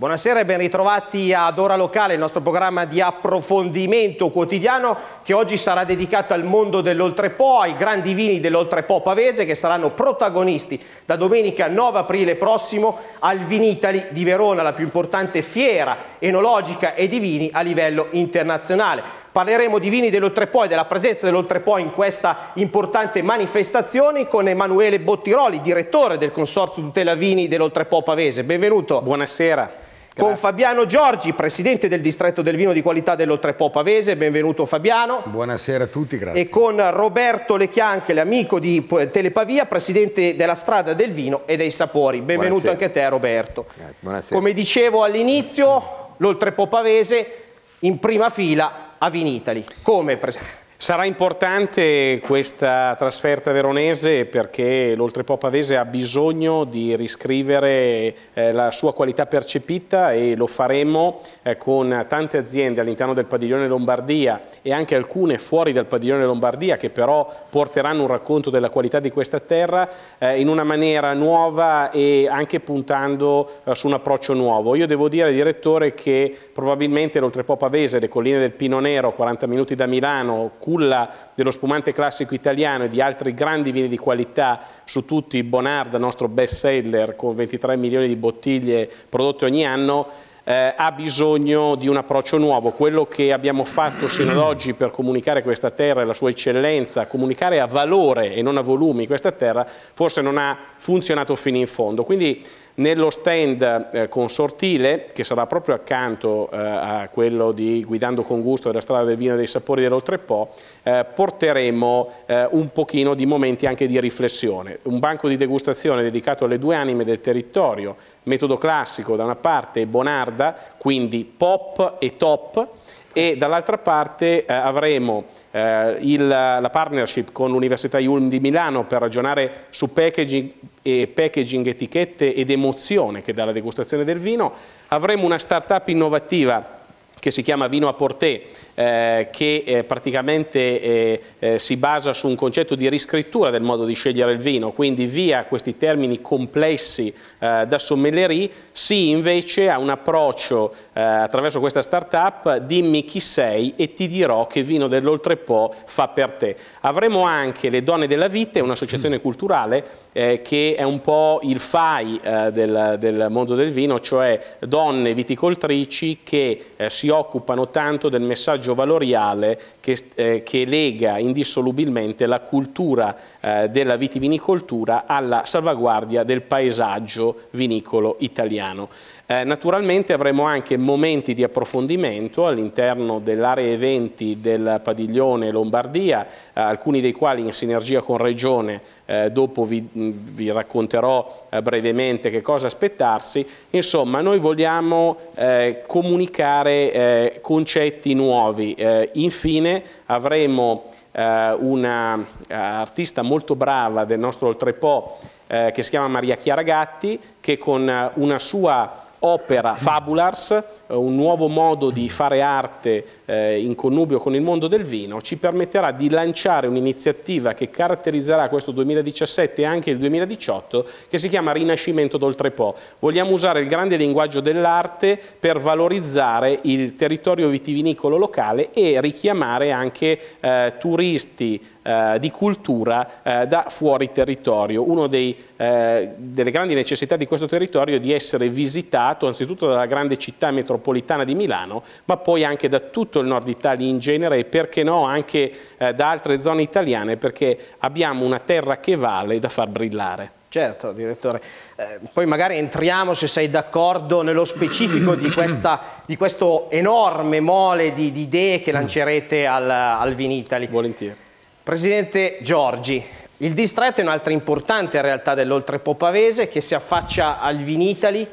Buonasera e ben ritrovati ad Ora Locale, il nostro programma di approfondimento quotidiano che oggi sarà dedicato al mondo dell'Oltrepo, ai grandi vini dell'Oltrepo Pavese che saranno protagonisti da domenica 9 aprile prossimo al Vinitali di Verona, la più importante fiera enologica e di vini a livello internazionale. Parleremo di vini dell'Oltrepo e della presenza dell'Oltrepo in questa importante manifestazione con Emanuele Bottiroli, direttore del Consorzio Tutela Vini dell'Oltrepo Pavese. Benvenuto. Buonasera. Grazie. con Fabiano Giorgi, presidente del distretto del vino di qualità dell'Oltrepo Pavese. Benvenuto Fabiano. Buonasera a tutti, grazie. E con Roberto Lechianche, l'amico di Telepavia, presidente della strada del vino e dei sapori. Benvenuto Buonasera. anche a te Roberto. Grazie. Buonasera. Come dicevo all'inizio, l'Oltrepo Pavese in prima fila a Vinitali. Come presidente? Sarà importante questa trasferta veronese perché l'Oltrepopavese ha bisogno di riscrivere eh, la sua qualità percepita e lo faremo eh, con tante aziende all'interno del padiglione Lombardia e anche alcune fuori dal padiglione Lombardia che però porteranno un racconto della qualità di questa terra eh, in una maniera nuova e anche puntando su un approccio nuovo. Io devo dire, direttore, che probabilmente l'Oltrepopavese, le colline del Pino Nero, 40 minuti da Milano, culla dello spumante classico italiano e di altri grandi vini di qualità, su tutti Bonard, nostro best seller con 23 milioni di bottiglie prodotte ogni anno, eh, ha bisogno di un approccio nuovo. Quello che abbiamo fatto sino ad oggi per comunicare questa terra e la sua eccellenza, comunicare a valore e non a volumi questa terra, forse non ha funzionato fino in fondo. Quindi nello stand eh, consortile, che sarà proprio accanto eh, a quello di Guidando con gusto della strada del vino e dei sapori dell'Oltrepo, eh, porteremo eh, un pochino di momenti anche di riflessione. Un banco di degustazione dedicato alle due anime del territorio metodo classico da una parte Bonarda, quindi pop e top, e dall'altra parte eh, avremo eh, il, la partnership con l'Università Ulm di Milano per ragionare su packaging, e packaging, etichette ed emozione che dà la degustazione del vino, avremo una start-up innovativa che si chiama Vino a Porté eh, che eh, praticamente eh, eh, si basa su un concetto di riscrittura del modo di scegliere il vino, quindi via questi termini complessi eh, da sommellerie, si invece ha un approccio attraverso questa startup, dimmi chi sei e ti dirò che vino dell'Oltrepo fa per te. Avremo anche le donne della vite, un'associazione mm. culturale che è un po' il FAI del, del, mondo del vino, cioè donne viticoltrici che si occupano tanto del messaggio retaggio valoriale che, eh, che lega indissolubilmente la cultura eh, della vitivinicoltura alla salvaguardia del paesaggio vinicolo italiano. Eh, naturalmente avremo anche momenti di approfondimento all'interno dell'area eventi del padiglione Lombardia, eh, alcuni dei quali in sinergia con Regione, eh, dopo vi, vi racconterò eh, brevemente che cosa aspettarsi. Insomma, noi vogliamo eh, comunicare eh, concetti nuovi. infine avremo una artista molto brava del nostro Oltrepo eh, che si chiama Maria Chiara Gatti che con una sua opera Fabulars, eh, un nuovo modo di fare arte eh, in connubio con il mondo del vino, ci permetterà di lanciare un'iniziativa che caratterizzerà questo 2017 e anche il 2018 che si chiama Rinascimento d'Oltrepò. Vogliamo usare il grande linguaggio dell'arte per valorizzare il territorio vitivinicolo locale e richiamare anche eh, turisti, eh, di cultura eh, da fuori territorio. Una eh, delle grandi necessità di questo territorio è di essere visitato anzitutto dalla grande città metropolitana di Milano, ma poi anche da tutto il nord Italia in genere e perché no anche eh, da altre zone italiane, perché abbiamo una terra che vale da far brillare. Certo, direttore. Eh, poi magari entriamo, se sei d'accordo, nello specifico di, questa, di, questo enorme mole di, di idee che mm. lancerete al, al Vinitali. Volentieri. Presidente Giorgi, il distretto è un'altra importante realtà dell'Oltrepo Pavese che si affaccia al Vinitali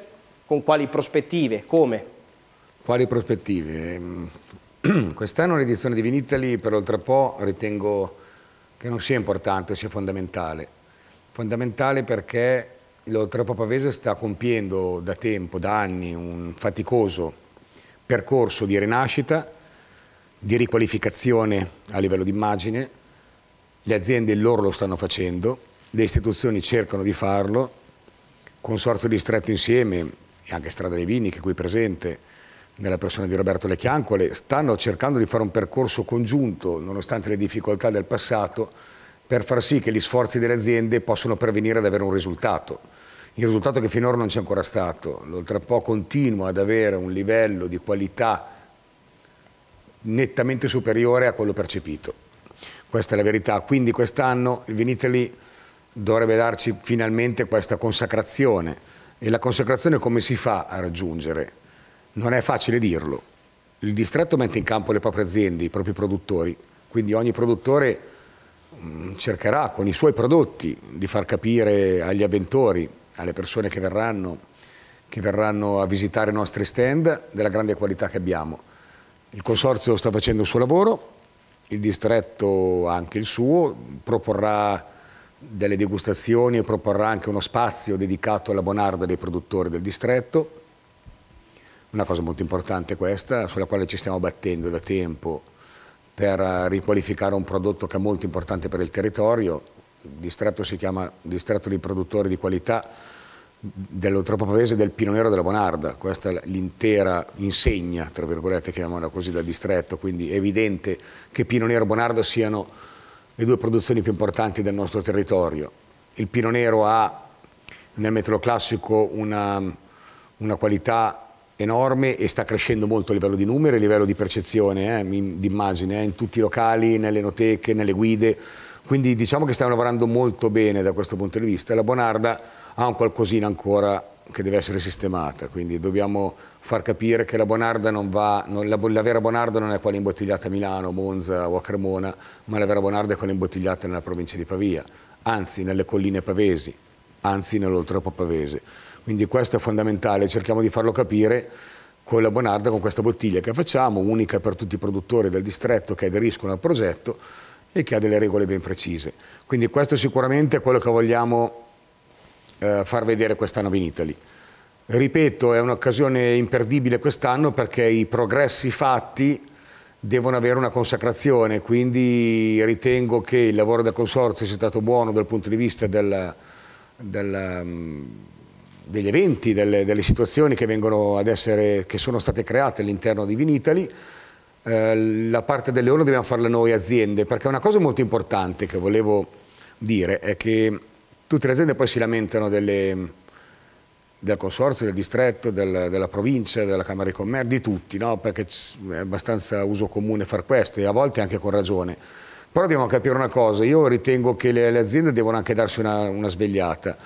con quali prospettive, come? Quali prospettive? Ehm, quest'anno l'edizione di Vinitali per l'Oltrepo ritengo che non sia importante, sia fondamentale. Fondamentale perché l'Oltrepo Pavese sta compiendo da tempo, da anni, un faticoso percorso di rinascita, di riqualificazione a livello di immagine, le aziende loro lo stanno facendo, le istituzioni cercano di farlo, Consorzio Distretto Insieme e anche Strada dei Vini che è qui presente nella persona di Roberto Lechiancole stanno cercando di fare un percorso congiunto nonostante le difficoltà del passato per far sì che gli sforzi delle aziende possano pervenire ad avere un risultato. Il risultato che finora non c'è ancora stato, l'Oltrapò continua ad avere un livello di qualità nettamente superiore a quello percepito. Questa è la verità. Quindi quest'anno il Viniteli dovrebbe darci finalmente questa consacrazione. E la consacrazione come si fa a raggiungere? Non è facile dirlo. Il distretto mette in campo le proprie aziende, i propri produttori, quindi ogni produttore mm, cercherà con i suoi prodotti di far capire agli avventori, alle persone che verranno, che verranno a visitare i nostri stand, della grande qualità che abbiamo. Il consorzio sta facendo il suo lavoro, il distretto, anche il suo, proporrà delle degustazioni e proporrà anche uno spazio dedicato alla bonarda dei produttori del distretto, una cosa molto importante questa, sulla quale ci stiamo battendo da tempo per riqualificare un prodotto che è molto importante per il territorio, il distretto si chiama distretto di produttori di qualità, dell'Oltrepo Pavese del Pino Nero della Bonarda, questa è l'intera insegna, tra virgolette, chiamiamola così, da distretto, quindi è evidente che Pino Nero e Bonarda siano le due produzioni più importanti del nostro territorio. Il Pino Nero ha nel metodo classico una, una qualità enorme e sta crescendo molto a livello di numeri, a livello di percezione, eh, di immagine, eh, in tutti i locali, nelle enoteche, nelle guide, quindi diciamo che stiamo lavorando molto bene da questo punto di vista. La Bonarda ha un qualcosina ancora che deve essere sistemata, quindi dobbiamo far capire che la, Bonarda non va, non, la, la, vera Bonarda non è quella imbottigliata a Milano, Monza o a Cremona, ma la vera Bonarda è quella imbottigliata nella provincia di Pavia, anzi nelle colline pavesi, anzi nell'oltrepo pavese. Quindi questo è fondamentale, cerchiamo di farlo capire con la Bonarda, con questa bottiglia che facciamo, unica per tutti i produttori del distretto che aderiscono al progetto, e che ha delle regole ben precise. Quindi questo sicuramente è quello che vogliamo eh, far vedere quest'anno in Italy. Ripeto, è un'occasione imperdibile quest'anno perché i progressi fatti devono avere una consacrazione, quindi ritengo che il lavoro del Consorzio sia stato buono dal punto di vista del, del, mm, degli eventi, delle, delle situazioni che, essere, che sono state create all'interno di Vinitali. Eh, la parte del leone dobbiamo farla noi aziende, perché una cosa molto importante che volevo dire è che tutte le aziende poi si lamentano delle, del consorzio, del distretto, del, della provincia, della Camera di Commercio, di tutti, no? perché è abbastanza uso comune far questo e a volte anche con ragione. Però dobbiamo capire una cosa, io ritengo che le, le aziende devono anche darsi una, una svegliata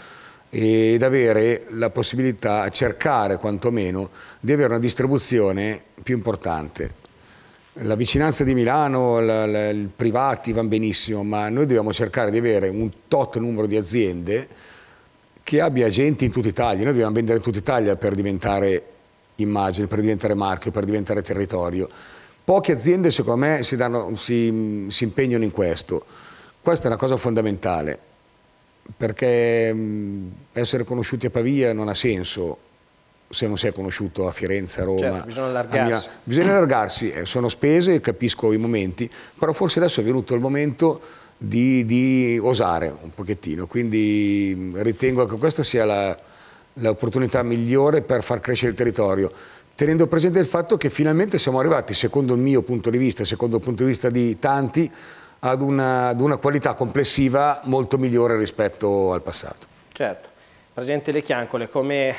ed avere la possibilità, cercare quantomeno, di avere una distribuzione più importante la vicinanza di Milano, la, la, i privati va benissimo, ma noi dobbiamo cercare di avere un tot numero di aziende che abbia agenti in tutta Italia. Noi dobbiamo vendere in tutta Italia per diventare immagine, per diventare marchio, per diventare territorio. Poche aziende, secondo me, si, danno, si, si impegnano in questo. Questa è una cosa fondamentale, perché essere conosciuti a Pavia non ha senso se non si è conosciuto a Firenze, a Roma. Certo, bisogna allargarsi. Mia... Bisogna allargarsi, eh, sono spese, capisco i momenti, però forse adesso è venuto il momento di, di osare un pochettino, quindi ritengo che questa sia l'opportunità migliore per far crescere il territorio, tenendo presente il fatto che finalmente siamo arrivati, secondo il mio punto di vista, secondo il punto di vista di tanti, ad una, ad una qualità complessiva molto migliore rispetto al passato. Certo. Presidente Le Chiancole, come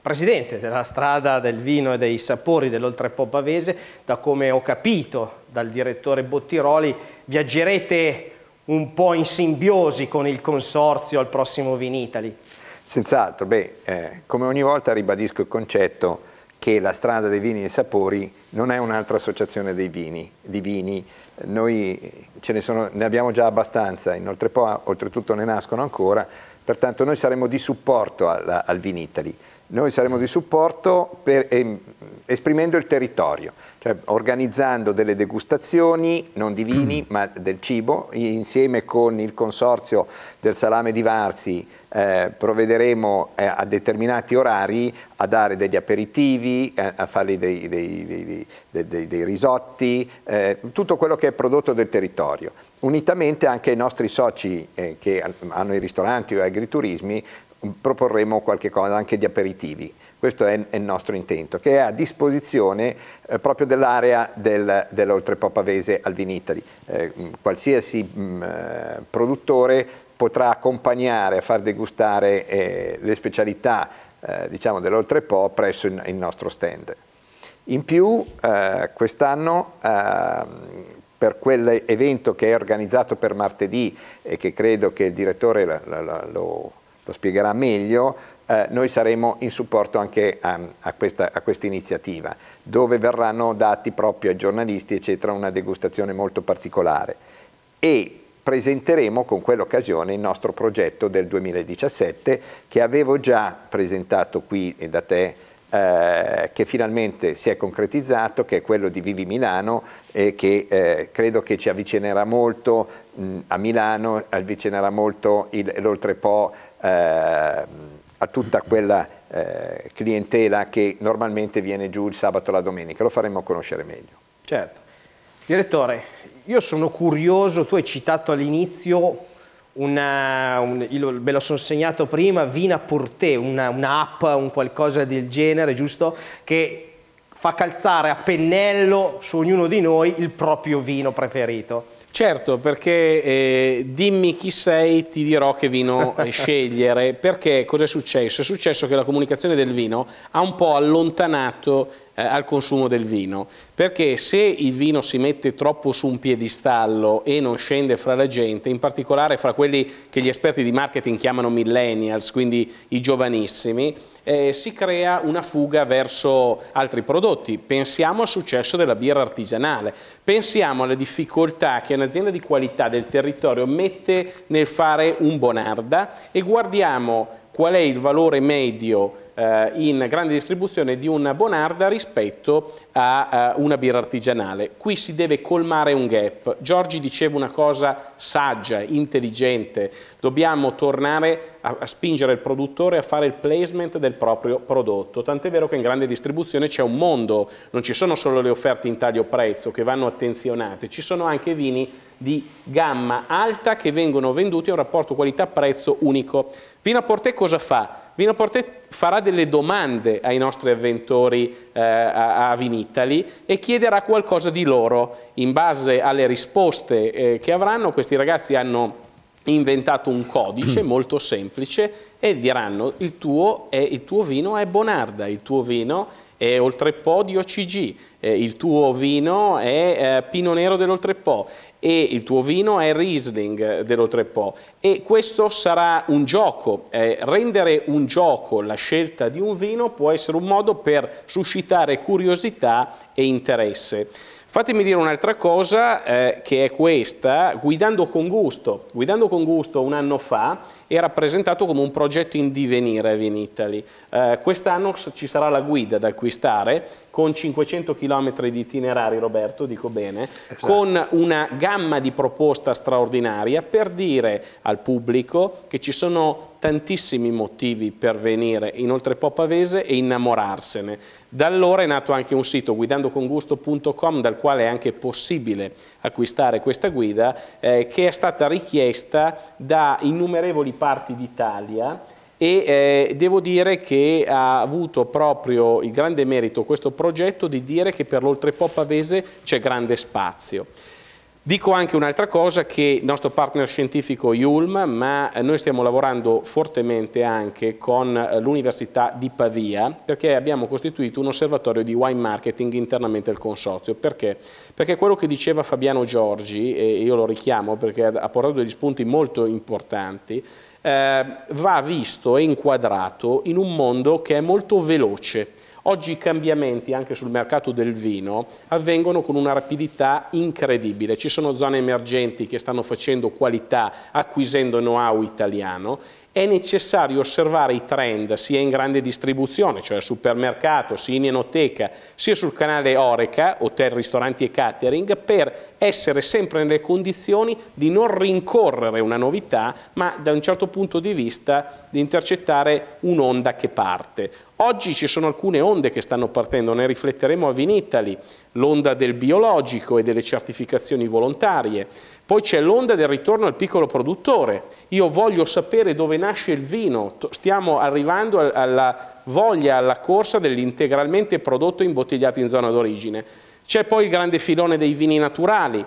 presidente della strada del vino e dei sapori dell'Oltrepo Bavese, da come ho capito dal direttore Bottiroli, viaggerete un po' in simbiosi con il consorzio al prossimo Vinitali. Senz'altro, beh, eh, come ogni volta ribadisco il concetto che la strada dei vini e sapori non è un'altra associazione dei vini, di vini, noi ce ne, sono, ne abbiamo già abbastanza, inoltre poi oltretutto ne nascono ancora, pertanto noi saremo di supporto alla, al Vinitali. Noi saremo di supporto per, eh, esprimendo il territorio, cioè organizzando delle degustazioni, non di vini, ma del cibo, insieme con il consorzio del salame di Varzi eh, provvederemo eh, a determinati orari a dare degli aperitivi, eh, a fare dei, dei, dei, dei risotti, eh, tutto quello che è prodotto del territorio. Unitamente anche ai nostri soci eh, che hanno i ristoranti o agriturismi proporremo qualche cosa anche di aperitivi. Questo è, è il nostro intento, che è a disposizione eh, proprio dell'area del, dell'Oltrepo Pavese al Eh, mm, qualsiasi mh, mm, eh, produttore potrà accompagnare a far degustare eh, le specialità eh, diciamo dell'Oltrepo presso il, il, nostro stand. In più, eh, quest'anno ehm, per quell'evento che è organizzato per martedì e che credo che il direttore lo, lo, lo lo spiegherà meglio, eh, noi saremo in supporto anche a, a, questa, a, questa, iniziativa, dove verranno dati proprio ai giornalisti, eccetera, una degustazione molto particolare. E presenteremo con quell'occasione il nostro progetto del 2017 che avevo già presentato qui da te eh, che finalmente si è concretizzato, che è quello di Vivi Milano e che eh, credo che ci avvicinerà molto mh, mm, a Milano, avvicinerà molto l'Oltrepo Ehm, a tutta quella eh, clientela che normalmente viene giù il sabato e la domenica, lo faremo conoscere meglio. Certo. Direttore, io sono curioso, tu hai citato all'inizio, una, un, eh, io me lo sono segnato prima, Vina Porté, una, una un qualcosa del genere, giusto? Che fa calzare a pennello su ognuno di noi il proprio vino preferito. Certo, perché eh, dimmi chi sei, ti dirò che vino eh, scegliere, perché cosa è successo? È successo che la comunicazione del vino ha un po' allontanato eh, al consumo del vino, perché se il vino si mette troppo su un piedistallo e non scende fra la gente, in particolare fra quelli che gli esperti di marketing chiamano millennials, quindi i giovanissimi, eh, si crea una fuga verso altri prodotti. Pensiamo al successo della birra artigianale, pensiamo alle difficoltà che un'azienda di qualità del territorio mette nel fare un bonarda e guardiamo qual è il valore medio eh, in grande distribuzione di una bonarda rispetto a eh, una birra artigianale. Qui si deve colmare un gap. Giorgi diceva una cosa saggia, intelligente. Dobbiamo tornare a, a spingere il produttore a fare il placement del proprio prodotto. Tant'è vero che in grande distribuzione c'è un mondo, non ci sono solo le offerte in taglio prezzo che vanno attenzionate, ci sono anche vini di gamma alta che vengono venduti a un rapporto qualità-prezzo unico. Vino a Vinaporté cosa fa? Vino a Vinaporté farà delle domande ai nostri avventori eh, a, a Vinitali e chiederà qualcosa di loro. In base alle risposte eh, che avranno, questi ragazzi hanno inventato un codice molto semplice e diranno il tuo, è, il tuo vino è Bonarda, il tuo vino è Oltrepò di OCG, eh, il tuo vino è eh, Pino Nero dell'Oltrepò e il tuo vino è Riesling eh, dello Trepò e questo sarà un gioco, eh, rendere un gioco la scelta di un vino può essere un modo per suscitare curiosità e interesse. Fatemi dire un'altra cosa eh, che è questa, Guidando con Gusto. Guidando con Gusto un anno fa era presentato come un progetto in divenire a Vinitali. Eh, Quest'anno ci sarà la guida da acquistare con 500 km di itinerari, Roberto, dico bene, esatto. con una gamma di proposta straordinaria per dire al pubblico che ci sono tantissimi motivi per venire in Oltrepo Pavese e innamorarsene. Da allora è nato anche un sito guidandocongusto.com dal quale è anche possibile acquistare questa guida eh, che è stata richiesta da innumerevoli parti d'Italia e eh, devo dire che ha avuto proprio il grande merito questo progetto di dire che per l'Oltrepo Pavese c'è grande spazio. Dico anche un'altra cosa che il nostro partner scientifico IULM, ma noi stiamo lavorando fortemente anche con l'Università di Pavia perché abbiamo costituito un osservatorio di wine marketing internamente al consorzio. Perché? Perché quello che diceva Fabiano Giorgi, e io lo richiamo perché ha portato degli spunti molto importanti, eh, va visto e inquadrato in un mondo che è molto veloce. Oggi i cambiamenti anche sul mercato del vino avvengono con una rapidità incredibile. Ci sono zone emergenti che stanno facendo qualità acquisendo know-how italiano è necessario osservare i trend sia in grande distribuzione, cioè supermercato, sia in enoteca, sia sul canale Oreca, hotel, ristoranti e catering, per essere sempre nelle condizioni di non rincorrere una novità, ma da un certo punto di vista di intercettare un'onda che parte. Oggi ci sono alcune onde che stanno partendo, ne rifletteremo a Vinitali, l'onda del biologico e delle certificazioni volontarie, poi c'è l'onda del ritorno al piccolo produttore. Io voglio sapere dove nasce il vino. Stiamo arrivando alla voglia, alla corsa dell'integralmente prodotto imbottigliato in zona d'origine. C'è poi il grande filone dei vini naturali.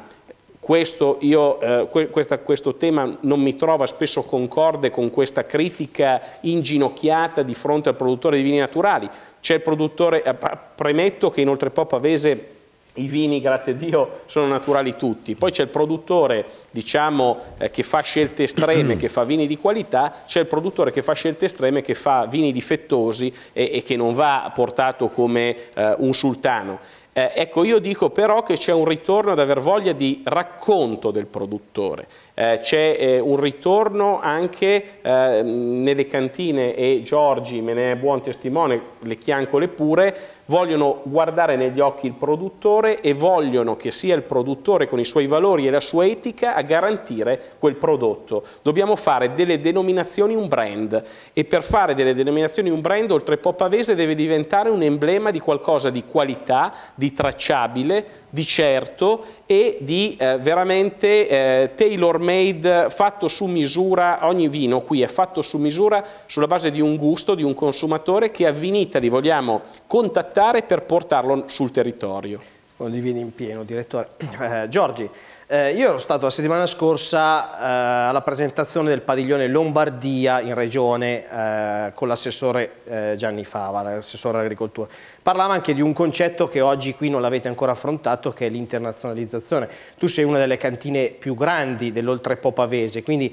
Questo, io, eh, questa, questo, tema non mi trova spesso concorde con questa critica inginocchiata di fronte al produttore di vini naturali. C'è il produttore, eh, premetto che inoltre Pop Avese i vini, grazie a Dio, sono naturali tutti. Poi c'è il produttore, diciamo, eh, che fa scelte estreme, che fa vini di qualità, c'è il produttore che fa scelte estreme, che fa vini difettosi e, e che non va portato come eh, un sultano. Eh, ecco, io dico però che c'è un ritorno ad aver voglia di racconto del produttore eh, C'è eh, un ritorno anche eh, nelle cantine e Giorgi me ne è buon testimone, le chiancole pure, vogliono guardare negli occhi il produttore e vogliono che sia il produttore con i suoi valori e la sua etica a garantire quel prodotto. Dobbiamo fare delle denominazioni un brand e per fare delle denominazioni un brand oltre Poppavese deve diventare un emblema di qualcosa di qualità, di tracciabile, di certo e di eh, veramente eh, tailor made fatto su misura, ogni vino qui è fatto su misura sulla base di un gusto, di un consumatore che a Vinitali vogliamo contattare per portarlo sul territorio. Con i vini in pieno, direttore. Eh, Giorgi, eh, io ero stato la settimana scorsa eh, alla presentazione del padiglione Lombardia in regione eh, con l'assessore eh, Gianni Fava, l'assessore agricoltura. Parlava anche di un concetto che oggi qui non l'avete ancora affrontato che è l'internazionalizzazione. Tu sei una delle cantine più grandi dell'oltrepo pavese, quindi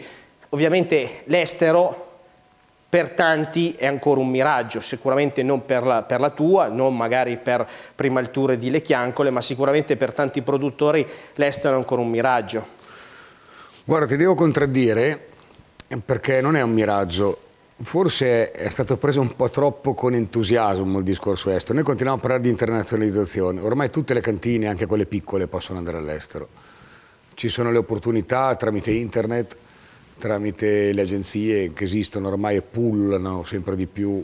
ovviamente l'estero per tanti è ancora un miraggio, sicuramente non per la, per la tua, non magari per Primalture di Le Chiancole, ma sicuramente per tanti produttori l'estero è ancora un miraggio. Guarda, ti devo contraddire perché non è un miraggio. Forse è stato preso un po' troppo con entusiasmo il discorso estero. Noi continuiamo a parlare di internazionalizzazione. Ormai tutte le cantine, anche quelle piccole, possono andare all'estero. Ci sono le opportunità tramite internet tramite le agenzie che esistono ormai e pullano sempre di più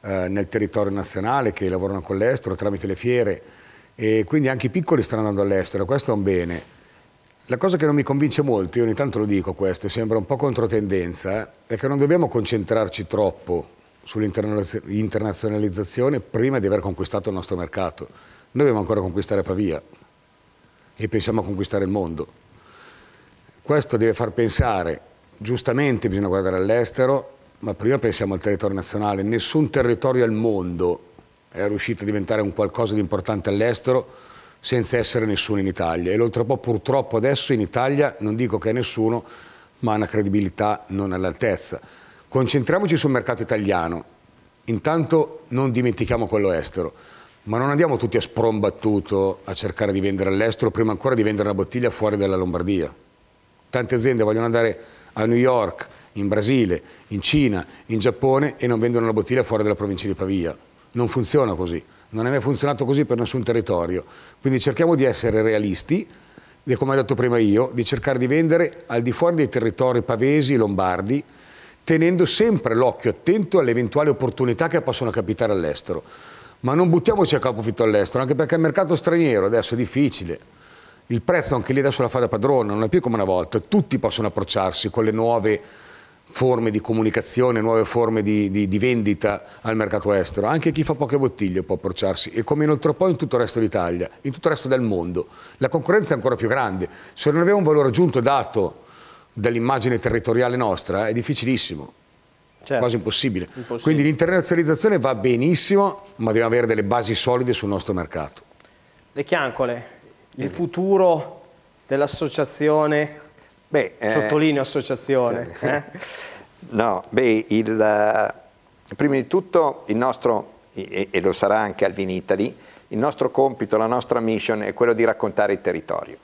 eh, nel territorio nazionale, che lavorano con l'estero, tramite le fiere e quindi anche i piccoli stanno andando all'estero, questo è un bene. La cosa che non mi convince molto, io ogni tanto lo dico questo, sembra un po' controtendenza, eh, è che non dobbiamo concentrarci troppo sull'internazionalizzazione prima di aver conquistato il nostro mercato. Noi dobbiamo ancora conquistare Pavia e pensiamo a conquistare il mondo. Questo deve far pensare giustamente bisogna guardare all'estero, ma prima pensiamo al territorio nazionale. Nessun territorio al mondo è riuscito a diventare un qualcosa di importante all'estero senza essere nessuno in Italia. E l'Oltrepò purtroppo adesso in Italia, non dico che è nessuno, ma ha una credibilità non all'altezza. Concentriamoci sul mercato italiano. Intanto non dimentichiamo quello estero. Ma non andiamo tutti a sprombattuto a cercare di vendere all'estero prima ancora di vendere una bottiglia fuori dalla Lombardia. Tante aziende vogliono andare a New York, in Brasile, in Cina, in Giappone e non vendono la bottiglia fuori dalla provincia di Pavia. Non funziona così, non è mai funzionato così per nessun territorio. Quindi cerchiamo di essere realisti e come ho detto prima io, di cercare di vendere al di fuori dei territori pavesi, lombardi, tenendo sempre l'occhio attento alle eventuali opportunità che possono capitare all'estero. Ma non buttiamoci a capofitto all'estero, anche perché il mercato straniero adesso è difficile il prezzo anche lì adesso la fa da padrone, non è più come una volta, tutti possono approcciarsi con le nuove forme di comunicazione, nuove forme di, di, di vendita al mercato estero, anche chi fa poche bottiglie può approcciarsi e come inoltre poi in tutto il resto d'Italia, in tutto il resto del mondo, la concorrenza è ancora più grande, se non abbiamo un valore aggiunto dato dall'immagine territoriale nostra è difficilissimo. Certo. Quasi impossibile. impossibile. Quindi l'internazionalizzazione va benissimo, ma deve avere delle basi solide sul nostro mercato. Le chiancole, il futuro dell'associazione, eh, sottolineo associazione. Sì. Eh? No, beh, il, prima di tutto il nostro, e, e lo sarà anche Alvin Italy, il nostro compito, la nostra mission è quello di raccontare il territorio.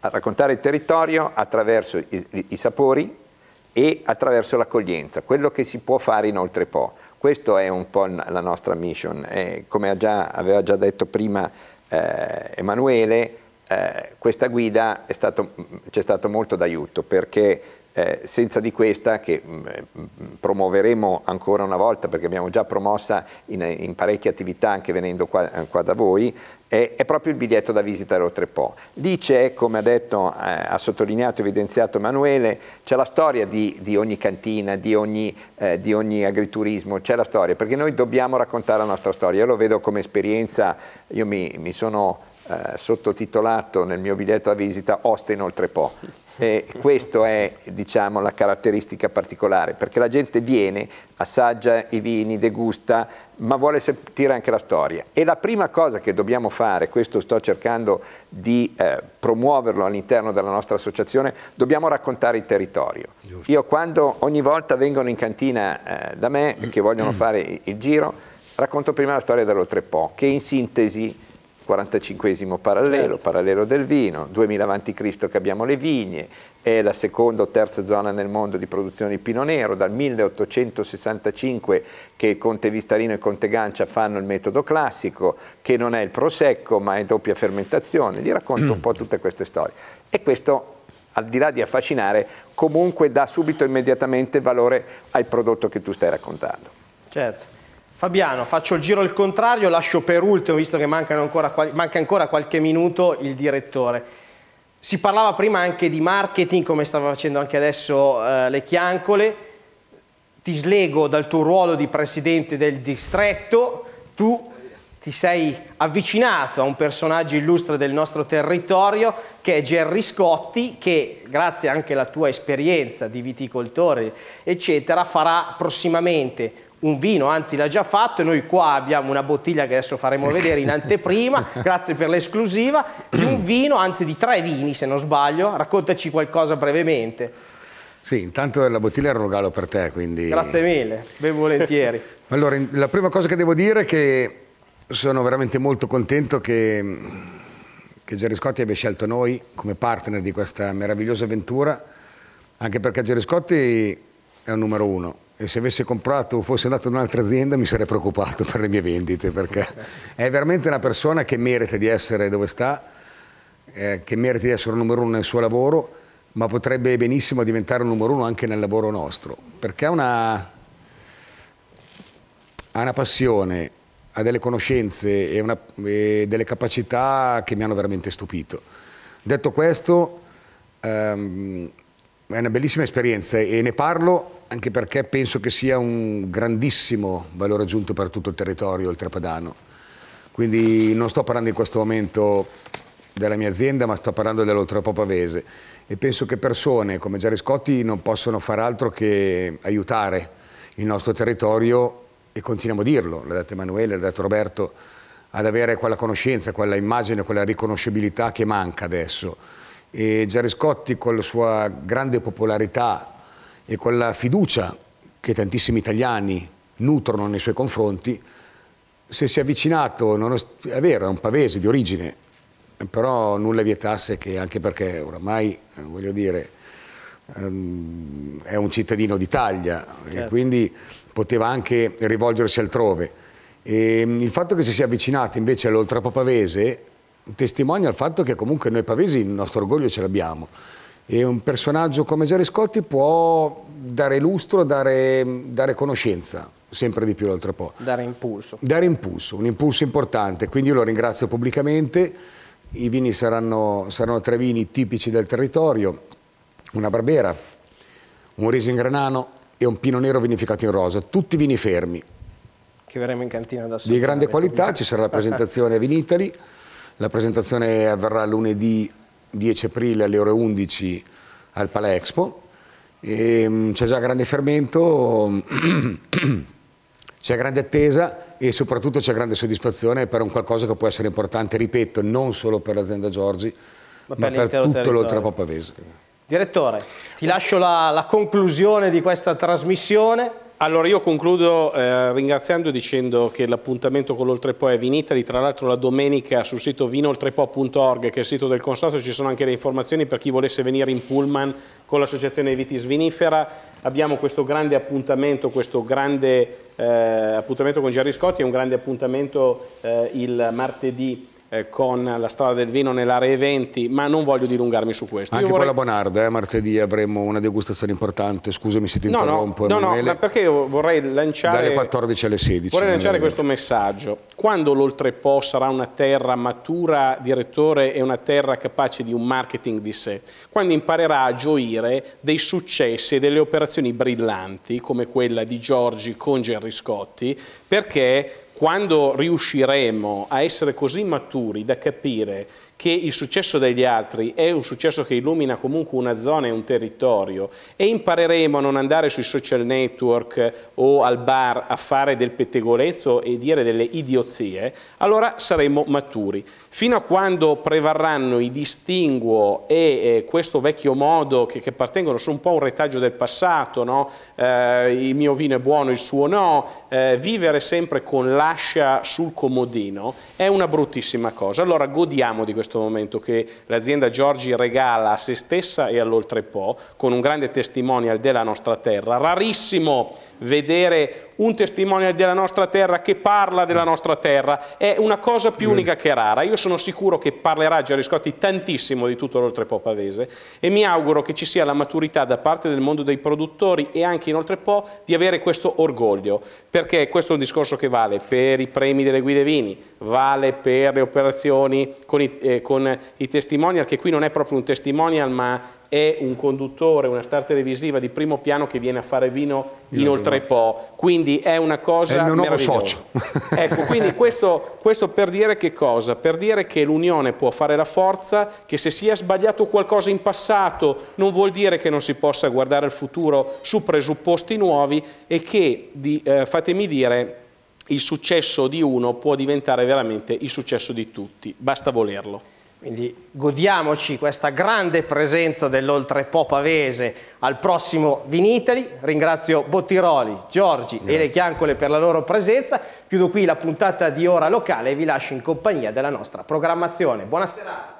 A raccontare il territorio attraverso i, i, i sapori e attraverso l'accoglienza, quello che si può fare in oltre po'. Questa è un po' la nostra mission. E eh, come già, aveva già detto prima eh, Emanuele, eh, questa guida c'è stato, stato molto d'aiuto perché eh, senza di questa che mh, mm, eh, promuoveremo ancora una volta perché abbiamo già promossa in, in parecchie attività anche venendo qua, eh, qua da voi è, è, proprio il biglietto da visita oltre po. Lì c'è, come ha detto, eh, ha sottolineato, evidenziato Emanuele, c'è la storia di, di, ogni cantina, di ogni, eh, di ogni agriturismo, c'è la storia, perché noi dobbiamo raccontare la nostra storia. Io lo vedo come esperienza, io mi, mi sono eh, sottotitolato nel mio biglietto a visita Oste oltre po'. E questa è diciamo, la caratteristica particolare, perché la gente viene, assaggia i vini, degusta, ma vuole sentire anche la storia. E la prima cosa che dobbiamo fare, questo sto cercando di eh, promuoverlo all'interno della nostra associazione, dobbiamo raccontare il territorio. Giusto. Io quando ogni volta vengono in cantina eh, da me, che vogliono mm. fare il giro, racconto prima la storia dell'Oltrepo, che in sintesi 45 parallelo, certo. parallelo del vino, 2000 a.C. che abbiamo le vigne, è la seconda o terza zona nel mondo di produzione di pino nero, dal 1865 che Conte Vistarino e Conte Gancia fanno il metodo classico, che non è il prosecco ma è doppia fermentazione, gli racconto un po' tutte queste storie. E questo al di là di affascinare, comunque dà subito immediatamente valore al prodotto che tu stai raccontando. Certo. Fabiano, faccio il giro al contrario, lascio per ultimo, visto che ancora, manca ancora qualche minuto, il direttore. Si parlava prima anche di marketing, come stava facendo anche adesso eh, Le Chiancole. Ti slego dal tuo ruolo di presidente del distretto. Tu ti sei avvicinato a un personaggio illustre del nostro territorio che è Gerry Scotti che grazie anche alla tua esperienza di viticoltore eccetera farà prossimamente un vino, anzi l'ha già fatto e noi qua abbiamo una bottiglia che adesso faremo ecco. vedere in anteprima, grazie per l'esclusiva, di un vino, anzi di tre vini se non sbaglio, raccontaci qualcosa brevemente. Sì, intanto la bottiglia è un regalo per te, quindi... Grazie mille, ben volentieri. allora, la prima cosa che devo dire è che sono veramente molto contento che, che Gerry Scotti abbia scelto noi come partner di questa meravigliosa avventura, anche perché Gerry Scotti è un numero uno e se avesse comprato o fosse andato in un'altra azienda mi sarei preoccupato per le mie vendite perché è veramente una persona che merita di essere dove sta, eh, che merita di essere numero uno nel suo lavoro, ma potrebbe benissimo diventare numero uno anche nel lavoro nostro, perché ha una, ha una passione, ha delle conoscenze e, una, e, delle capacità che mi hanno veramente stupito. Detto questo, ehm, è una bellissima esperienza e ne parlo anche perché penso che sia un grandissimo valore aggiunto per tutto il territorio oltrepadano. Quindi non sto parlando in questo momento della mia azienda, ma sto parlando dell'oltrepopavese e penso che persone come Gerry Scotti non possano far altro che aiutare il nostro territorio e continuiamo a dirlo, l'ha detto Emanuele, l'ha detto Roberto, ad avere quella conoscenza, quella immagine, quella riconoscibilità che manca adesso. E Gerry Scotti con la sua grande popolarità e quella fiducia che tantissimi italiani nutrono nei suoi confronti, se si è avvicinato, è, è, vero, è un pavese di origine, però nulla vietasse che, anche perché oramai, eh, voglio dire, ehm, è un cittadino d'Italia certo. e quindi poteva anche rivolgersi altrove. E ehm, il fatto che si sia avvicinato invece pavese testimonia il fatto che comunque noi pavesi il nostro orgoglio ce l'abbiamo e un personaggio come Gerry Scotti può dare lustro, dare, dare conoscenza sempre di più l'altro po'. Dare impulso. Dare impulso, un impulso importante, quindi io lo ringrazio pubblicamente. I vini saranno, saranno tre vini tipici del territorio, una barbera, un riso in granano e un pino nero vinificato in rosa, tutti vini fermi. Che verremo in cantina da solo. Di grande qualità, ci sarà la presentazione a Vinitali, la presentazione avverrà lunedì 10 aprile alle ore 11 al Palexpo. Ehm, c'è già grande fermento, c'è grande attesa e soprattutto c'è grande soddisfazione per un qualcosa che può essere importante, ripeto, non solo per l'azienda Giorgi, ma, ma per, per tutto l'Oltrapopavese. Direttore, ti lascio la, la conclusione di questa trasmissione. Allora io concludo eh, ringraziando dicendo che l'appuntamento con l'Oltrepo è Vinitali, tra l'altro la domenica sul sito vinoltrepo.org che è il sito del Consorzio ci sono anche le informazioni per chi volesse venire in pullman con l'associazione Vitis Vinifera, abbiamo questo grande appuntamento, questo grande eh, appuntamento con Gerry Scotti è un grande appuntamento eh, il martedì eh, con la strada del vino nell'area eventi, ma non voglio dilungarmi su questo. Anche vorrei... con la Bonarda, eh, martedì avremo una degustazione importante, scusami se ti no, interrompo no, No, ma perché io vorrei lanciare... Dalle 14 alle 16. Vorrei lanciare questo messaggio. Quando l'Oltrepo sarà una terra matura, direttore, e una terra capace di un marketing di sé? Quando imparerà a gioire dei successi e delle operazioni brillanti, come quella di Giorgi con Gerry Scotti, perché quando riusciremo a essere così maturi da capire che il successo degli altri è un successo che illumina comunque una zona e un territorio e impareremo a non andare sui social network o al bar a fare del pettegolezzo e dire delle idiozie, allora saremo maturi. Fino a quando prevarranno i distinguo e eh, questo vecchio modo che, che appartengono, sono un po' un retaggio del passato, no? eh, il mio vino è buono, il suo no, eh, vivere sempre con l'ascia sul comodino è una bruttissima cosa. Allora godiamo di questo questo momento che l'azienda Giorgi regala a se stessa e all'oltrepo con un grande testimonial della nostra terra. Rarissimo vedere un testimone della nostra terra che parla della nostra terra, è una cosa più unica che rara. Io sono sicuro che parlerà Gerry Scotti tantissimo di tutto l'oltrepo pavese e mi auguro che ci sia la maturità da parte del mondo dei produttori e anche in oltrepo di avere questo orgoglio, perché questo è un discorso che vale per i premi delle guide vini, vale per le operazioni con i, eh, con i testimonial, che qui non è proprio un testimonial ma è un conduttore, una star televisiva di primo piano che viene a fare vino in oltrepo, quindi è una cosa è il mio nuovo socio. ecco, quindi questo, questo, per dire che cosa? Per dire che l'unione può fare la forza, che se si è sbagliato qualcosa in passato non vuol dire che non si possa guardare al futuro su presupposti nuovi e che, di, eh, fatemi dire, il successo di uno può diventare veramente il successo di tutti, basta volerlo. Quindi godiamoci questa grande presenza dell'oltrepo pavese al prossimo Vinitali. Ringrazio Bottiroli, Giorgi Grazie. e le Chiancole per la loro presenza. Chiudo qui la puntata di Ora Locale e vi lascio in compagnia della nostra programmazione. Buona serata.